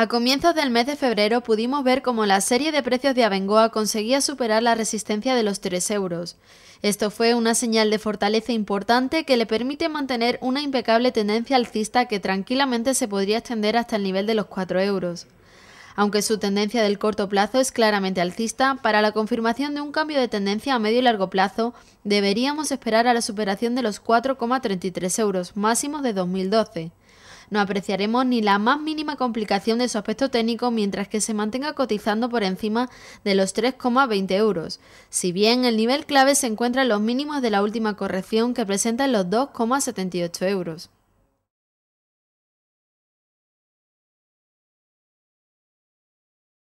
A comienzos del mes de febrero pudimos ver cómo la serie de precios de Abengoa conseguía superar la resistencia de los 3 euros. Esto fue una señal de fortaleza importante que le permite mantener una impecable tendencia alcista que tranquilamente se podría extender hasta el nivel de los 4 euros. Aunque su tendencia del corto plazo es claramente alcista, para la confirmación de un cambio de tendencia a medio y largo plazo deberíamos esperar a la superación de los 4,33 euros máximos de 2012. No apreciaremos ni la más mínima complicación de su aspecto técnico mientras que se mantenga cotizando por encima de los 3,20 euros, si bien el nivel clave se encuentra en los mínimos de la última corrección que presentan los 2,78 euros.